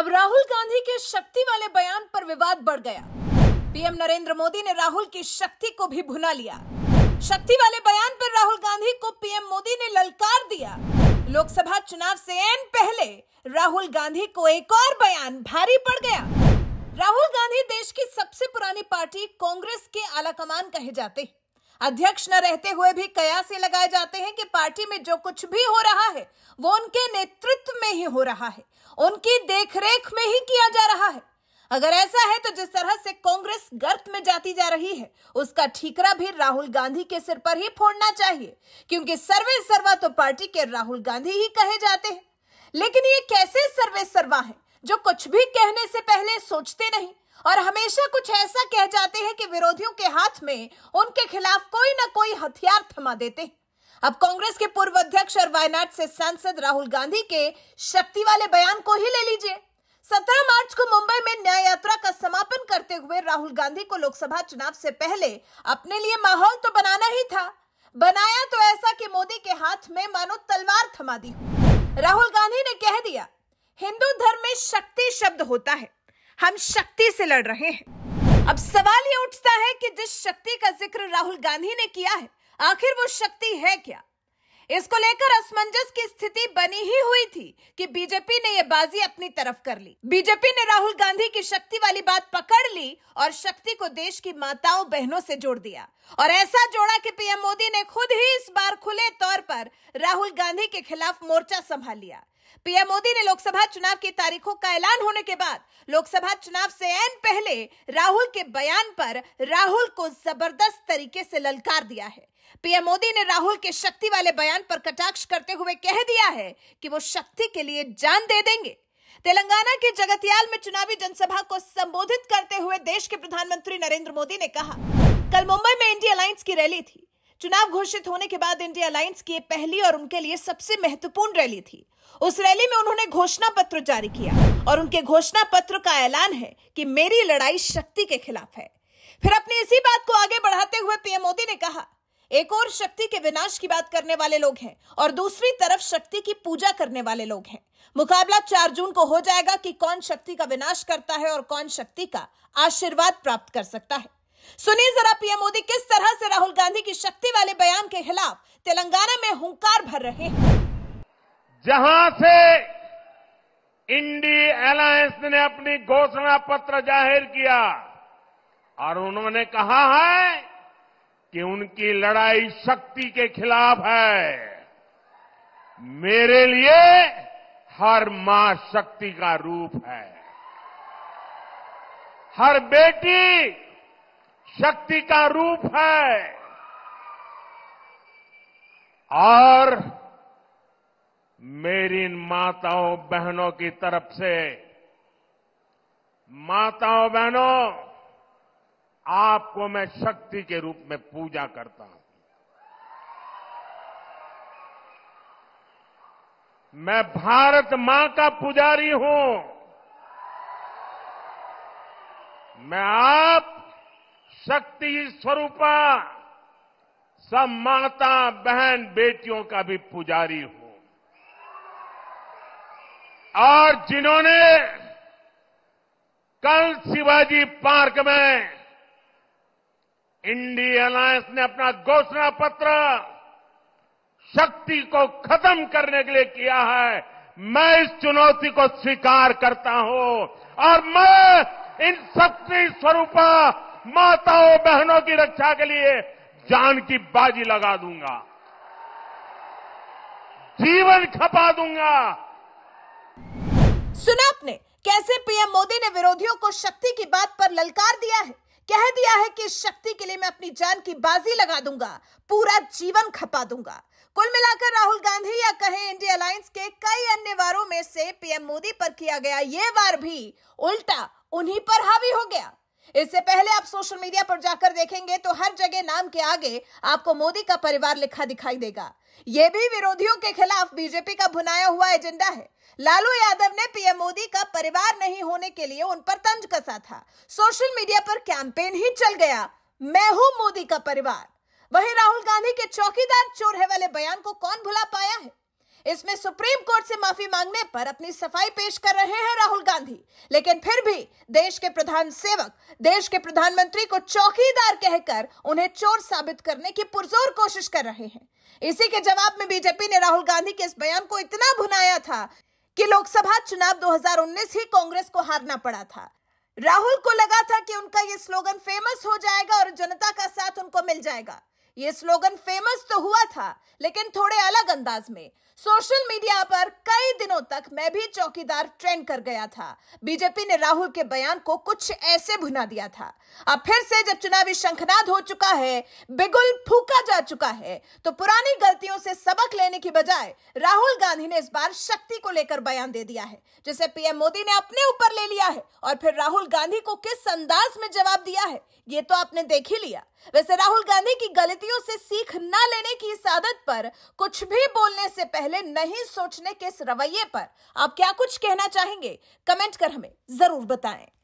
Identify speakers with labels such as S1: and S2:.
S1: अब राहुल गांधी के शक्ति वाले बयान पर विवाद बढ़ गया पीएम नरेंद्र मोदी ने राहुल की शक्ति को भी भुना लिया शक्ति वाले बयान पर राहुल गांधी को पीएम मोदी ने ललकार दिया लोकसभा चुनाव से एन पहले राहुल गांधी को एक और बयान भारी पड़ गया राहुल गांधी देश की सबसे पुरानी पार्टी कांग्रेस के आलाकमान कहे जाते हैं अध्यक्ष न रहते हुए भी कयासे लगाए जाते हैं कि पार्टी में जो कुछ भी हो रहा है वो उनके नेतृत्व में ही हो रहा है उनकी देखरेख में ही किया जा रहा है अगर ऐसा है तो जिस तरह से कांग्रेस गर्त में जाती जा रही है उसका ठीकरा भी राहुल गांधी के सिर पर ही फोड़ना चाहिए क्योंकि सर्वे सर्वा तो पार्टी के राहुल गांधी ही कहे जाते हैं लेकिन ये कैसे सर्वे सर्वा है जो कुछ भी कहने से पहले सोचते नहीं और हमेशा कुछ ऐसा कह जाते हैं कि विरोधियों के हाथ में उनके खिलाफ कोई ना कोई हथियार थमा देते हैं अब कांग्रेस के पूर्व अध्यक्ष और वायनाड से सांसद राहुल गांधी के शक्ति वाले बयान को ही ले लीजिए सत्रह मार्च को मुंबई में न्याय यात्रा का समापन करते हुए राहुल गांधी को लोकसभा चुनाव से पहले अपने लिए माहौल तो बनाना ही था बनाया तो ऐसा कि मोदी के हाथ में मानो तलवार थमा दी राहुल गांधी ने कह दिया हिंदू धर्म में शक्ति शब्द होता है हम शक्ति से लड़ रहे हैं अब सवाल ये उठता है कि जिस शक्ति का जिक्र राहुल गांधी ने किया है आखिर वो शक्ति है क्या इसको लेकर असमंजस की स्थिति बनी ही हुई थी कि बीजेपी ने ये बाजी अपनी तरफ कर ली बीजेपी ने राहुल गांधी की शक्ति वाली बात पकड़ ली और शक्ति को देश की माताओं बहनों से जोड़ दिया और ऐसा जोड़ा कि पीएम मोदी ने खुद ही इस बार खुले तौर पर राहुल गांधी के खिलाफ मोर्चा संभाल लिया पीएम मोदी ने लोकसभा चुनाव की तारीखों का ऐलान होने के बाद लोकसभा चुनाव से एन पहले राहुल के बयान पर राहुल को जबरदस्त तरीके से ललकार दिया है पीएम मोदी ने राहुल के शक्ति वाले बयान पर कटाक्ष करते हुए कह दिया है कि वो शक्ति के लिए जान दे देंगे तेलंगाना के जगतियाल में चुनावी जनसभा को संबोधित करते हुए देश के प्रधानमंत्री नरेंद्र मोदी ने कहा कल मुंबई में इंडिया अलायंस की रैली थी चुनाव घोषित होने के बाद इंडिया अलायंस की पहली और उनके लिए सबसे महत्वपूर्ण रैली थी उस रैली में उन्होंने घोषणा पत्र जारी किया और उनके घोषणा पत्र का ऐलान है कि मेरी लड़ाई शक्ति के खिलाफ है फिर अपनी इसी बात को आगे बढ़ाते हुए पीएम मोदी ने कहा एक और शक्ति के विनाश की बात करने वाले लोग हैं और दूसरी तरफ शक्ति की पूजा करने वाले लोग हैं मुकाबला चार जून को हो जाएगा कि कौन शक्ति का विनाश करता है और कौन शक्ति का आशीर्वाद प्राप्त कर सकता है सुनिए जरा पीएम मोदी किस तरह से राहुल गांधी की शक्ति वाले बयान के खिलाफ
S2: तेलंगाना में हुंकार भर रहे हैं जहां से इंडी अलायंस ने अपनी घोषणा पत्र जाहिर किया और उन्होंने कहा है कि उनकी लड़ाई शक्ति के खिलाफ है मेरे लिए हर मां शक्ति का रूप है हर बेटी शक्ति का रूप है और मेरी इन माताओं बहनों की तरफ से माताओं बहनों आपको मैं शक्ति के रूप में पूजा करता हूं मैं भारत मां का पुजारी हूं मैं आप शक्ति स्वरूपा सब माता बहन बेटियों का भी पुजारी हूं और जिन्होंने कल शिवाजी पार्क में इंडी अलायंस ने अपना घोषणा पत्र शक्ति को खत्म करने के लिए किया है मैं इस चुनौती को स्वीकार करता हूं और मैं इन शक्ति स्वरूपा माताओं बहनों की रक्षा के लिए जान की बाजी लगा दूंगा जीवन खपा दूंगा
S1: सुना आपने कैसे पीएम मोदी ने विरोधियों को शक्ति की बात पर ललकार दिया है कह दिया है कि शक्ति के लिए मैं अपनी जान की बाजी लगा दूंगा पूरा जीवन खपा दूंगा कुल मिलाकर राहुल गांधी या कहें इंडिया अलायंस के कई अन्य वारों में से पीएम मोदी पर किया गया ये वार भी उल्टा उन्हीं पर हावी हो गया इससे पहले आप सोशल मीडिया पर जाकर देखेंगे तो हर जगह नाम के आगे आपको मोदी का परिवार लिखा दिखाई देगा यह भी विरोधियों के खिलाफ बीजेपी का भुनाया हुआ एजेंडा है लालू यादव ने पीएम मोदी का परिवार नहीं होने के लिए उन पर तंज कसा था सोशल मीडिया पर कैंपेन ही चल गया मैं हूं मोदी का परिवार वहीं राहुल गांधी के चौकीदार चोर है वाले बयान को कौन भुला पा इसमें सुप्रीम कोर्ट से माफी मांगने पर अपनी सफाई पेश कर रहे हैं राहुल गांधी लेकिन फिर भी देश के प्रधान सेवक देश के प्रधानमंत्री को चौकीदार कहकर उन्हें चोर साबित करने की पुरजोर कोशिश कर रहे हैं इसी के जवाब में बीजेपी ने राहुल गांधी के इस बयान को इतना भुनाया था कि लोकसभा चुनाव 2019 ही कांग्रेस को हारना पड़ा था राहुल को लगा था कि उनका ये स्लोगन फेमस हो जाएगा और जनता का साथ उनको मिल जाएगा ये स्लोगन फेमस तो हुआ था लेकिन थोड़े अलग अंदाज में सोशल मीडिया पर कई दिनों तक मैं भी चौकीदार ट्रेंड कर गया था बीजेपी ने राहुल के बयान को कुछ ऐसे भुना दिया था अब फिर से जब चुनावी शंखनाद हो चुका है बिगुल फूका जा चुका है तो पुरानी गलतियों से सबक लेने की बजाय राहुल गांधी ने इस बार शक्ति को लेकर बयान दे दिया है जिसे पीएम मोदी ने अपने ऊपर ले लिया है और फिर राहुल गांधी को किस अंदाज में जवाब दिया है ये तो आपने देख ही लिया वैसे राहुल गांधी की गलत गलतियों से सीख न लेने की इस आदत पर कुछ भी बोलने से पहले नहीं सोचने के इस रवैये पर आप क्या कुछ कहना चाहेंगे कमेंट कर हमें जरूर बताएं